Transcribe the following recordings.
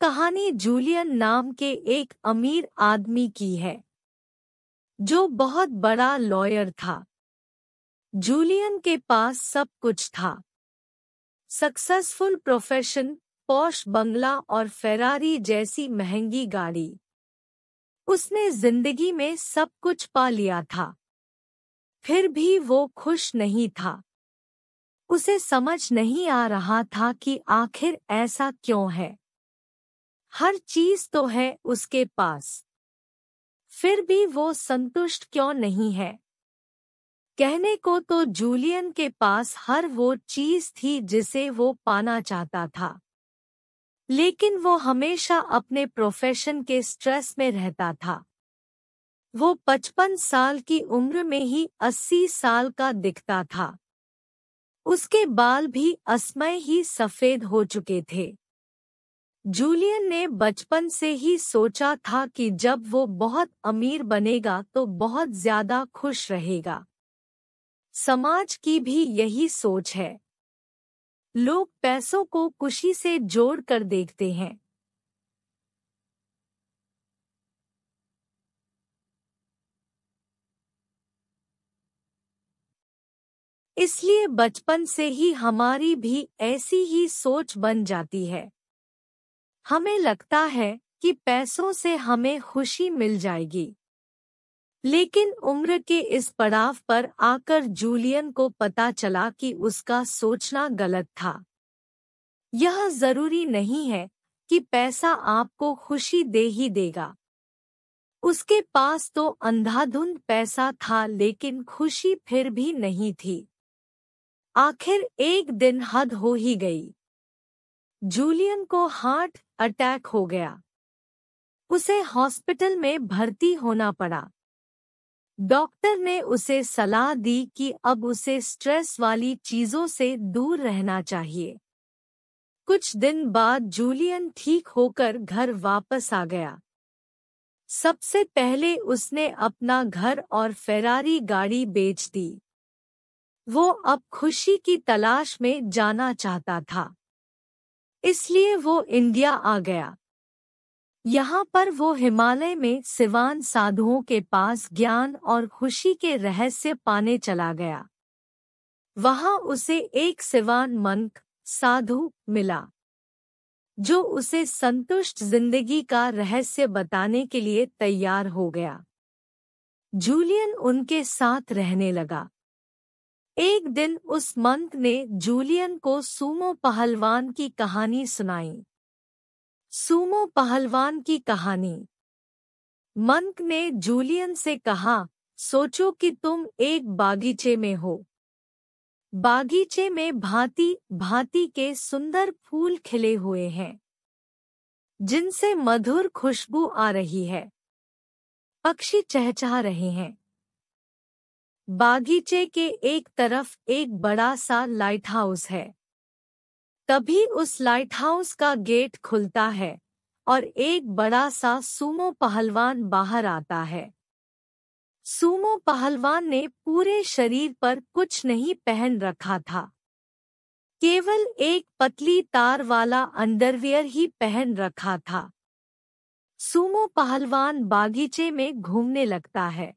कहानी जूलियन नाम के एक अमीर आदमी की है जो बहुत बड़ा लॉयर था जूलियन के पास सब कुछ था सक्सेसफुल प्रोफेशन पौश बंगला और फेरारी जैसी महंगी गाड़ी उसने जिंदगी में सब कुछ पा लिया था फिर भी वो खुश नहीं था उसे समझ नहीं आ रहा था कि आखिर ऐसा क्यों है हर चीज तो है उसके पास फिर भी वो संतुष्ट क्यों नहीं है कहने को तो जूलियन के पास हर वो चीज थी जिसे वो पाना चाहता था लेकिन वो हमेशा अपने प्रोफेशन के स्ट्रेस में रहता था वो पचपन साल की उम्र में ही अस्सी साल का दिखता था उसके बाल भी असमय ही सफेद हो चुके थे जूलियन ने बचपन से ही सोचा था कि जब वो बहुत अमीर बनेगा तो बहुत ज्यादा खुश रहेगा समाज की भी यही सोच है लोग पैसों को खुशी से जोड़ कर देखते हैं इसलिए बचपन से ही हमारी भी ऐसी ही सोच बन जाती है हमें लगता है कि पैसों से हमें खुशी मिल जाएगी लेकिन उम्र के इस पड़ाव पर आकर जूलियन को पता चला कि उसका सोचना गलत था यह जरूरी नहीं है कि पैसा आपको खुशी दे ही देगा उसके पास तो अंधाधुंध पैसा था लेकिन खुशी फिर भी नहीं थी आखिर एक दिन हद हो ही गई जूलियन को हार्ट अटैक हो गया उसे हॉस्पिटल में भर्ती होना पड़ा डॉक्टर ने उसे सलाह दी कि अब उसे स्ट्रेस वाली चीजों से दूर रहना चाहिए कुछ दिन बाद जूलियन ठीक होकर घर वापस आ गया सबसे पहले उसने अपना घर और फेरारी गाड़ी बेच दी वो अब खुशी की तलाश में जाना चाहता था इसलिए वो इंडिया आ गया यहाँ पर वो हिमालय में सिवान साधुओं के पास ज्ञान और खुशी के रहस्य पाने चला गया वहां उसे एक सिवान मंक साधु मिला जो उसे संतुष्ट जिंदगी का रहस्य बताने के लिए तैयार हो गया जूलियन उनके साथ रहने लगा एक दिन उस मंत ने जूलियन को सूमो पहलवान की कहानी सुनाई सूमो पहलवान की कहानी मंक ने जूलियन से कहा सोचो कि तुम एक बागीचे में हो बागीचे में भांति भांति के सुंदर फूल खिले हुए हैं जिनसे मधुर खुशबू आ रही है पक्षी चहचहा रहे हैं बागीचे के एक तरफ एक बड़ा सा लाइट हाउस है तभी उस लाइट हाउस का गेट खुलता है और एक बड़ा सा सूमो पहलवान बाहर आता है सूमो पहलवान ने पूरे शरीर पर कुछ नहीं पहन रखा था केवल एक पतली तार वाला अंडरवियर ही पहन रखा था सूमो पहलवान बागीचे में घूमने लगता है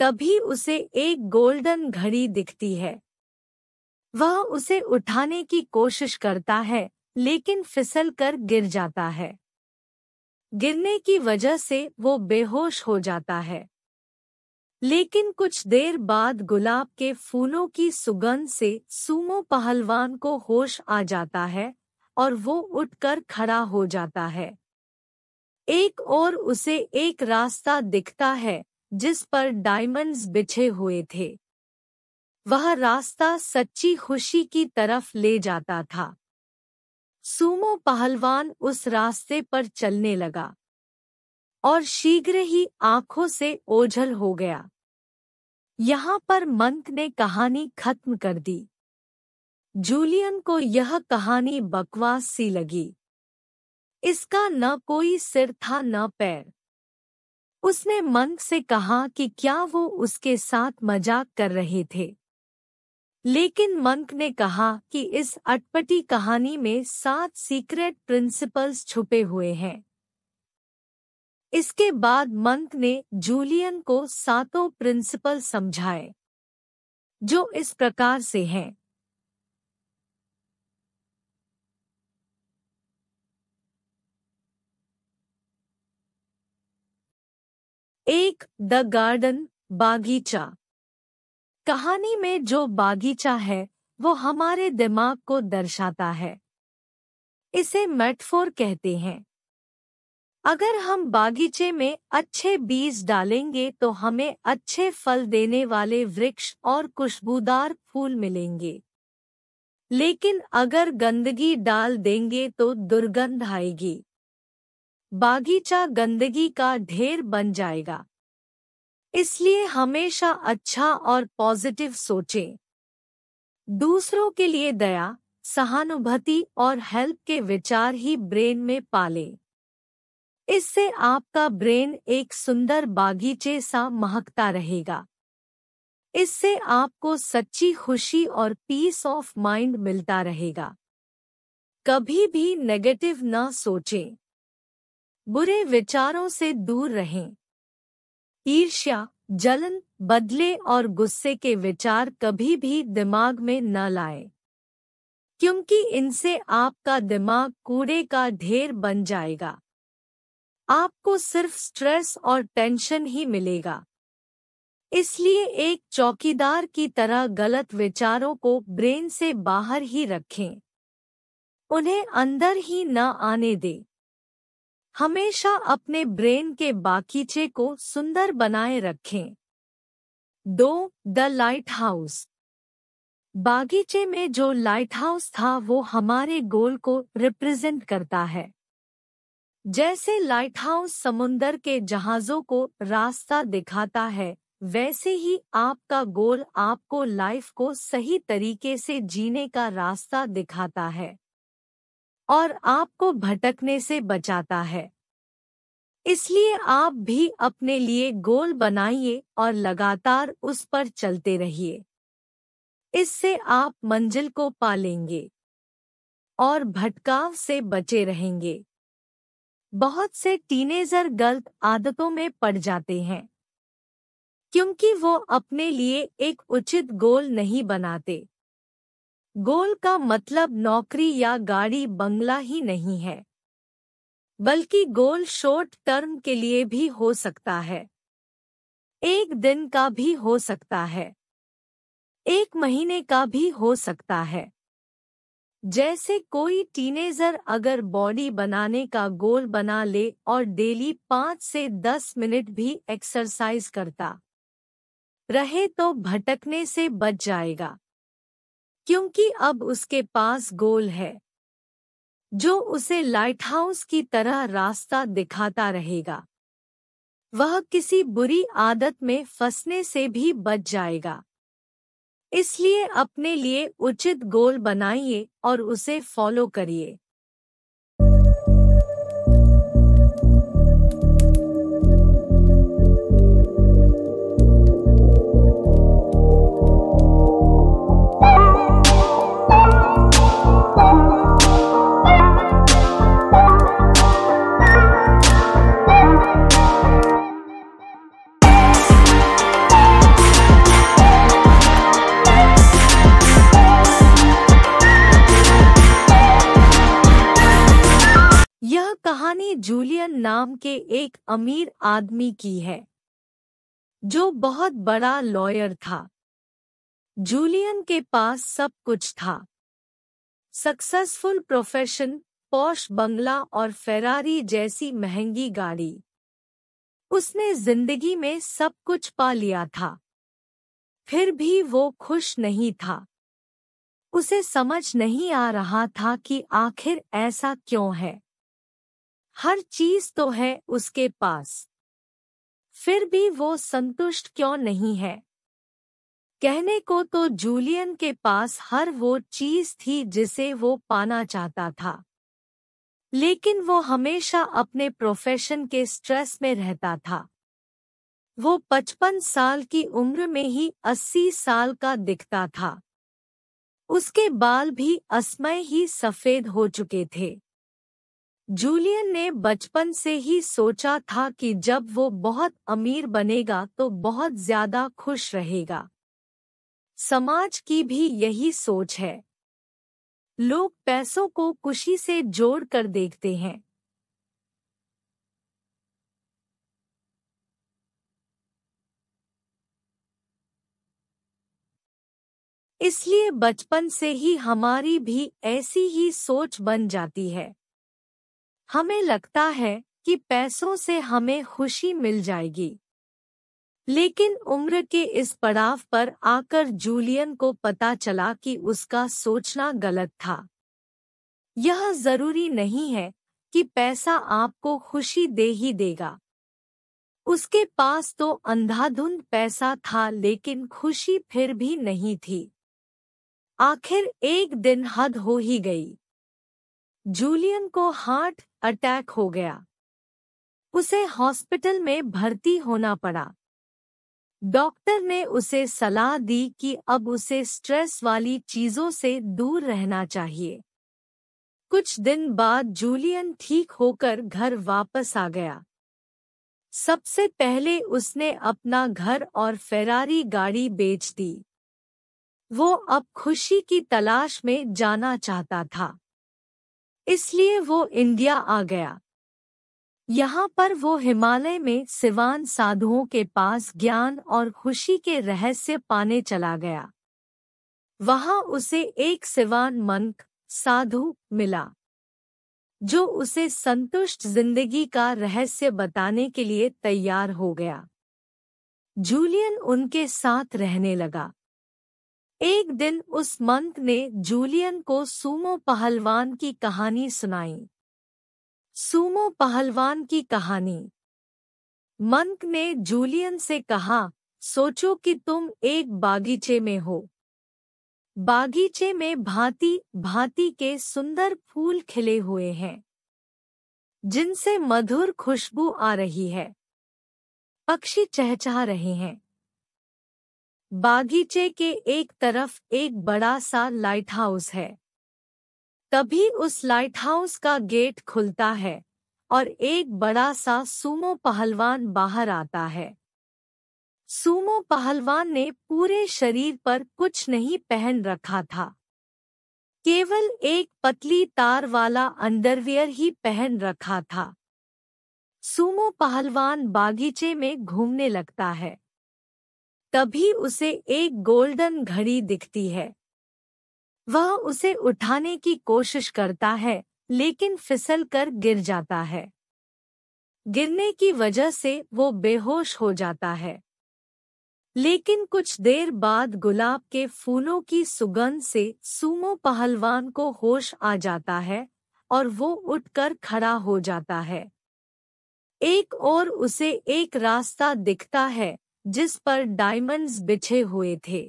तभी उसे एक गोल्डन घड़ी दिखती है वह उसे उठाने की कोशिश करता है लेकिन फिसल कर गिर जाता है गिरने की वजह से वो बेहोश हो जाता है लेकिन कुछ देर बाद गुलाब के फूलों की सुगंध से सूमो पहलवान को होश आ जाता है और वो उठकर खड़ा हो जाता है एक और उसे एक रास्ता दिखता है जिस पर डायमंड्स बिछे हुए थे वह रास्ता सच्ची खुशी की तरफ ले जाता था सूमो पहलवान उस रास्ते पर चलने लगा और शीघ्र ही आंखों से ओझल हो गया यहाँ पर मंक ने कहानी खत्म कर दी जूलियन को यह कहानी बकवास सी लगी इसका न कोई सिर था न पैर उसने मंक से कहा कि क्या वो उसके साथ मजाक कर रहे थे लेकिन मंक ने कहा कि इस अटपटी कहानी में सात सीक्रेट प्रिंसिपल्स छुपे हुए हैं इसके बाद मंक ने जूलियन को सातों प्रिंसिपल समझाए जो इस प्रकार से हैं एक द गार्डन बागीचा कहानी में जो बागीचा है वो हमारे दिमाग को दर्शाता है इसे मेटफोर कहते हैं अगर हम बागीचे में अच्छे बीज डालेंगे तो हमें अच्छे फल देने वाले वृक्ष और खुशबूदार फूल मिलेंगे लेकिन अगर गंदगी डाल देंगे तो दुर्गंध आएगी बागीचा गंदगी का ढेर बन जाएगा इसलिए हमेशा अच्छा और पॉजिटिव सोचें दूसरों के लिए दया सहानुभूति और हेल्प के विचार ही ब्रेन में पालें इससे आपका ब्रेन एक सुंदर बागीचे सा महकता रहेगा इससे आपको सच्ची खुशी और पीस ऑफ माइंड मिलता रहेगा कभी भी नेगेटिव न सोचें बुरे विचारों से दूर रहें ईर्ष्या जलन बदले और गुस्से के विचार कभी भी दिमाग में न लाएं, क्योंकि इनसे आपका दिमाग कूड़े का ढेर बन जाएगा आपको सिर्फ स्ट्रेस और टेंशन ही मिलेगा इसलिए एक चौकीदार की तरह गलत विचारों को ब्रेन से बाहर ही रखें उन्हें अंदर ही न आने दें हमेशा अपने ब्रेन के बागीचे को सुंदर बनाए रखें दो द लाइट हाउस बागीचे में जो लाइट हाउस था वो हमारे गोल को रिप्रेजेंट करता है जैसे लाइट हाउस समुंदर के जहाजों को रास्ता दिखाता है वैसे ही आपका गोल आपको लाइफ को सही तरीके से जीने का रास्ता दिखाता है और आपको भटकने से बचाता है इसलिए आप भी अपने लिए गोल बनाइए और लगातार उस पर चलते रहिए इससे आप मंजिल को पालेंगे और भटकाव से बचे रहेंगे बहुत से टीनेजर गलत आदतों में पड़ जाते हैं क्योंकि वो अपने लिए एक उचित गोल नहीं बनाते गोल का मतलब नौकरी या गाड़ी बंगला ही नहीं है बल्कि गोल शॉर्ट टर्म के लिए भी हो सकता है एक दिन का भी हो सकता है एक महीने का भी हो सकता है जैसे कोई टीनेजर अगर बॉडी बनाने का गोल बना ले और डेली पाँच से दस मिनट भी एक्सरसाइज करता रहे तो भटकने से बच जाएगा क्योंकि अब उसके पास गोल है जो उसे लाइटहाउस की तरह रास्ता दिखाता रहेगा वह किसी बुरी आदत में फंसने से भी बच जाएगा इसलिए अपने लिए उचित गोल बनाइए और उसे फॉलो करिए कहानी जूलियन नाम के एक अमीर आदमी की है जो बहुत बड़ा लॉयर था जूलियन के पास सब कुछ था सक्सेसफुल प्रोफेशन पौश बंगला और फेरारी जैसी महंगी गाड़ी उसने जिंदगी में सब कुछ पा लिया था फिर भी वो खुश नहीं था उसे समझ नहीं आ रहा था कि आखिर ऐसा क्यों है हर चीज तो है उसके पास फिर भी वो संतुष्ट क्यों नहीं है कहने को तो जूलियन के पास हर वो चीज थी जिसे वो पाना चाहता था लेकिन वो हमेशा अपने प्रोफेशन के स्ट्रेस में रहता था वो पचपन साल की उम्र में ही अस्सी साल का दिखता था उसके बाल भी असमय ही सफेद हो चुके थे जूलियन ने बचपन से ही सोचा था कि जब वो बहुत अमीर बनेगा तो बहुत ज्यादा खुश रहेगा समाज की भी यही सोच है लोग पैसों को खुशी से जोड़ कर देखते हैं इसलिए बचपन से ही हमारी भी ऐसी ही सोच बन जाती है हमें लगता है कि पैसों से हमें खुशी मिल जाएगी लेकिन उम्र के इस पड़ाव पर आकर जूलियन को पता चला कि उसका सोचना गलत था यह जरूरी नहीं है कि पैसा आपको खुशी दे ही देगा उसके पास तो अंधाधुंध पैसा था लेकिन खुशी फिर भी नहीं थी आखिर एक दिन हद हो ही गई जूलियन को हार्ट अटैक हो गया उसे हॉस्पिटल में भर्ती होना पड़ा डॉक्टर ने उसे सलाह दी कि अब उसे स्ट्रेस वाली चीजों से दूर रहना चाहिए कुछ दिन बाद जूलियन ठीक होकर घर वापस आ गया सबसे पहले उसने अपना घर और फेरारी गाड़ी बेच दी वो अब खुशी की तलाश में जाना चाहता था इसलिए वो इंडिया आ गया यहाँ पर वो हिमालय में सिवान साधुओं के पास ज्ञान और खुशी के रहस्य पाने चला गया वहाँ उसे एक सिवान मंक साधु मिला जो उसे संतुष्ट जिंदगी का रहस्य बताने के लिए तैयार हो गया जूलियन उनके साथ रहने लगा एक दिन उस मंत ने जूलियन को सूमो पहलवान की कहानी सुनाई सूमो पहलवान की कहानी मंक ने जूलियन से कहा सोचो कि तुम एक बागीचे में हो बागीचे में भांति भांति के सुंदर फूल खिले हुए हैं जिनसे मधुर खुशबू आ रही है पक्षी चहचहा रहे हैं बागीचे के एक तरफ एक बड़ा सा लाइट हाउस है तभी उस लाइट हाउस का गेट खुलता है और एक बड़ा सा सूमो पहलवान बाहर आता है सूमो पहलवान ने पूरे शरीर पर कुछ नहीं पहन रखा था केवल एक पतली तार वाला अंडरवियर ही पहन रखा था सूमो पहलवान बागीचे में घूमने लगता है तभी उसे एक गोल्डन घड़ी दिखती है वह उसे उठाने की कोशिश करता है लेकिन फिसल कर गिर जाता है गिरने की वजह से वो बेहोश हो जाता है लेकिन कुछ देर बाद गुलाब के फूलों की सुगंध से सूमो पहलवान को होश आ जाता है और वो उठकर खड़ा हो जाता है एक और उसे एक रास्ता दिखता है जिस पर डायमंड्स बिछे हुए थे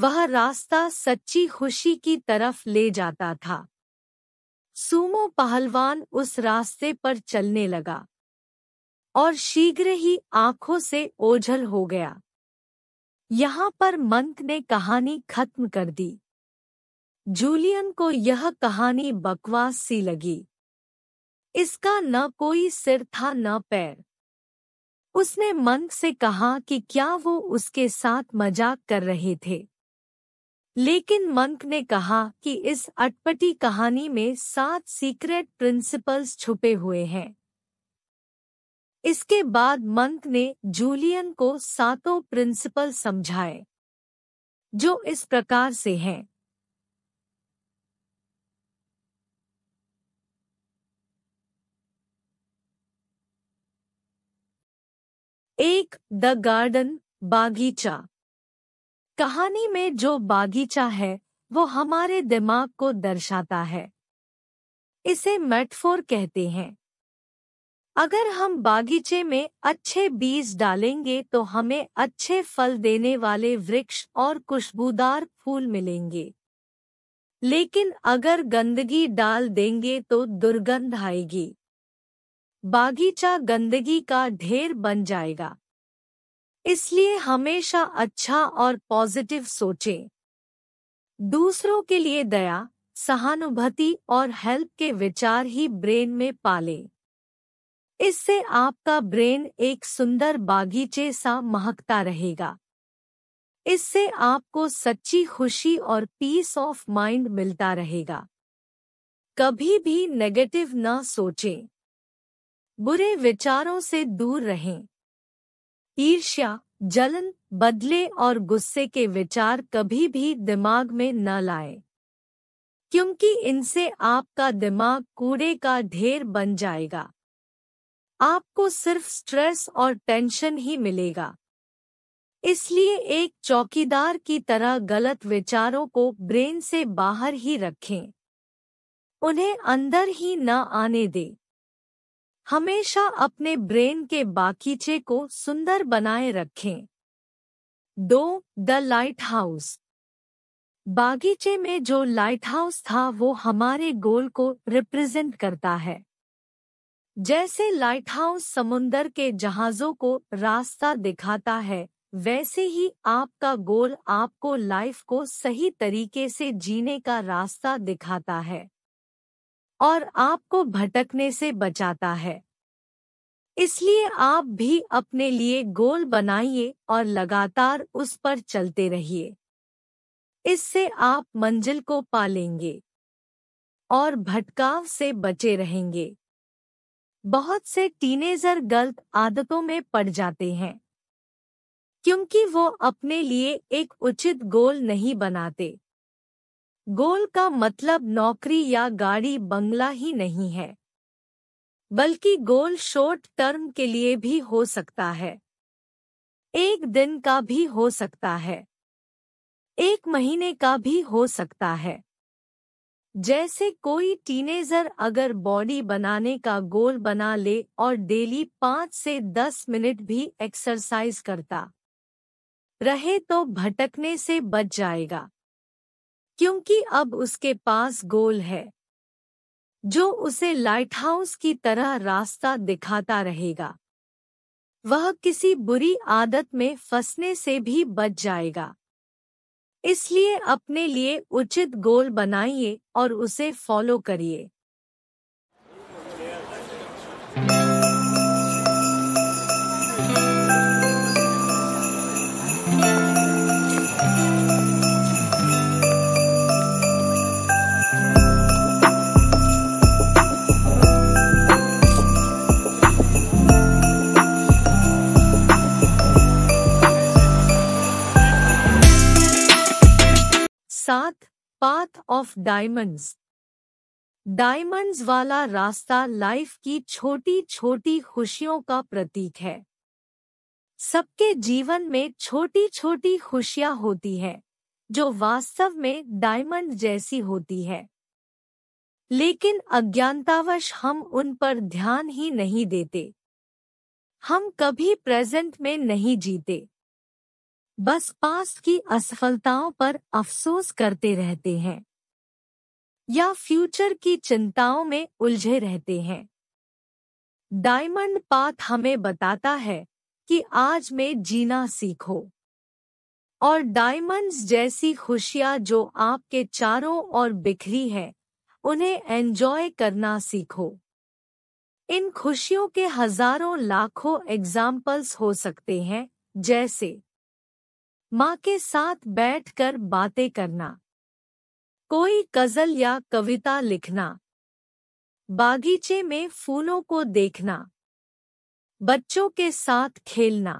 वह रास्ता सच्ची खुशी की तरफ ले जाता था सूमो पहलवान उस रास्ते पर चलने लगा और शीघ्र ही आंखों से ओझल हो गया यहां पर मंक ने कहानी खत्म कर दी जूलियन को यह कहानी बकवास सी लगी इसका न कोई सिर था न पैर उसने मन से कहा कि क्या वो उसके साथ मजाक कर रहे थे लेकिन मंक ने कहा कि इस अटपटी कहानी में सात सीक्रेट प्रिंसिपल्स छुपे हुए हैं इसके बाद मंक ने जूलियन को सातों प्रिंसिपल समझाए जो इस प्रकार से हैं एक द गार्डन बागीचा कहानी में जो बागीचा है वो हमारे दिमाग को दर्शाता है इसे मेटफोर कहते हैं अगर हम बागीचे में अच्छे बीज डालेंगे तो हमें अच्छे फल देने वाले वृक्ष और खुशबूदार फूल मिलेंगे लेकिन अगर गंदगी डाल देंगे तो दुर्गंध आएगी बागीचा गंदगी का ढेर बन जाएगा इसलिए हमेशा अच्छा और पॉजिटिव सोचें दूसरों के लिए दया सहानुभूति और हेल्प के विचार ही ब्रेन में पालें इससे आपका ब्रेन एक सुंदर बागीचे सा महकता रहेगा इससे आपको सच्ची खुशी और पीस ऑफ माइंड मिलता रहेगा कभी भी नेगेटिव न सोचें बुरे विचारों से दूर रहें ईर्ष्या जलन बदले और गुस्से के विचार कभी भी दिमाग में न लाएं, क्योंकि इनसे आपका दिमाग कूड़े का ढेर बन जाएगा आपको सिर्फ स्ट्रेस और टेंशन ही मिलेगा इसलिए एक चौकीदार की तरह गलत विचारों को ब्रेन से बाहर ही रखें उन्हें अंदर ही न आने दें हमेशा अपने ब्रेन के बागीचे को सुंदर बनाए रखें दो द लाइट हाउस बागीचे में जो लाइट हाउस था वो हमारे गोल को रिप्रेजेंट करता है जैसे लाइट हाउस समुंदर के जहाजों को रास्ता दिखाता है वैसे ही आपका गोल आपको लाइफ को सही तरीके से जीने का रास्ता दिखाता है और आपको भटकने से बचाता है इसलिए आप भी अपने लिए गोल बनाइए और लगातार उस पर चलते रहिए इससे आप मंजिल को पालेंगे और भटकाव से बचे रहेंगे बहुत से टीनेजर गलत आदतों में पड़ जाते हैं क्योंकि वो अपने लिए एक उचित गोल नहीं बनाते गोल का मतलब नौकरी या गाड़ी बंगला ही नहीं है बल्कि गोल शॉर्ट टर्म के लिए भी हो सकता है एक दिन का भी हो सकता है एक महीने का भी हो सकता है जैसे कोई टीनेजर अगर बॉडी बनाने का गोल बना ले और डेली पांच से दस मिनट भी एक्सरसाइज करता रहे तो भटकने से बच जाएगा क्योंकि अब उसके पास गोल है जो उसे लाइटहाउस की तरह रास्ता दिखाता रहेगा वह किसी बुरी आदत में फंसने से भी बच जाएगा इसलिए अपने लिए उचित गोल बनाइए और उसे फॉलो करिए सात पाथ ऑफ डायमंड्स डायमंड्स वाला रास्ता लाइफ की छोटी छोटी खुशियों का प्रतीक है सबके जीवन में छोटी छोटी खुशियां होती हैं, जो वास्तव में डायमंड जैसी होती है लेकिन अज्ञानतावश हम उन पर ध्यान ही नहीं देते हम कभी प्रेजेंट में नहीं जीते बस पास की असफलताओं पर अफसोस करते रहते हैं या फ्यूचर की चिंताओं में उलझे रहते हैं डायमंड पाथ हमें बताता है कि आज में जीना सीखो और डायमंड्स जैसी खुशियां जो आपके चारों ओर बिखरी है उन्हें एंजॉय करना सीखो इन खुशियों के हजारों लाखों एग्जाम्पल्स हो सकते हैं जैसे माँ के साथ बैठकर बातें करना कोई गजल या कविता लिखना बागीचे में फूलों को देखना बच्चों के साथ खेलना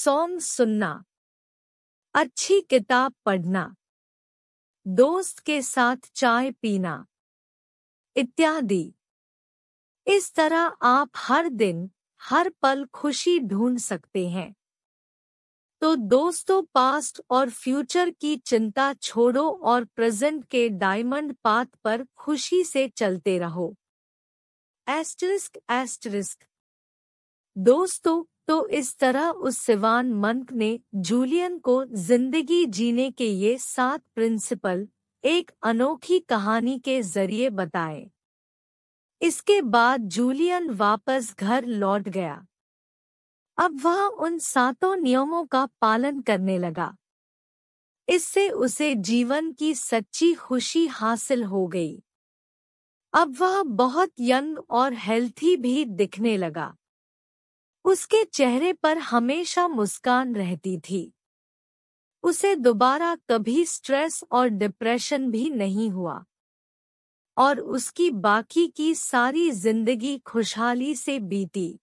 सॉन्ग सुनना अच्छी किताब पढ़ना दोस्त के साथ चाय पीना इत्यादि इस तरह आप हर दिन हर पल खुशी ढूंढ सकते हैं तो दोस्तों पास्ट और फ्यूचर की चिंता छोड़ो और प्रेजेंट के डायमंड पाथ पर खुशी से चलते रहो एस्टरिस्क एस्टरिस्क दोस्तों तो इस तरह उस सिवान मंक ने जूलियन को जिंदगी जीने के ये सात प्रिंसिपल एक अनोखी कहानी के जरिए बताए इसके बाद जूलियन वापस घर लौट गया अब वह उन सातों नियमों का पालन करने लगा इससे उसे जीवन की सच्ची खुशी हासिल हो गई अब वह बहुत यंग और हेल्थी भी दिखने लगा उसके चेहरे पर हमेशा मुस्कान रहती थी उसे दोबारा कभी स्ट्रेस और डिप्रेशन भी नहीं हुआ और उसकी बाकी की सारी जिंदगी खुशहाली से बीती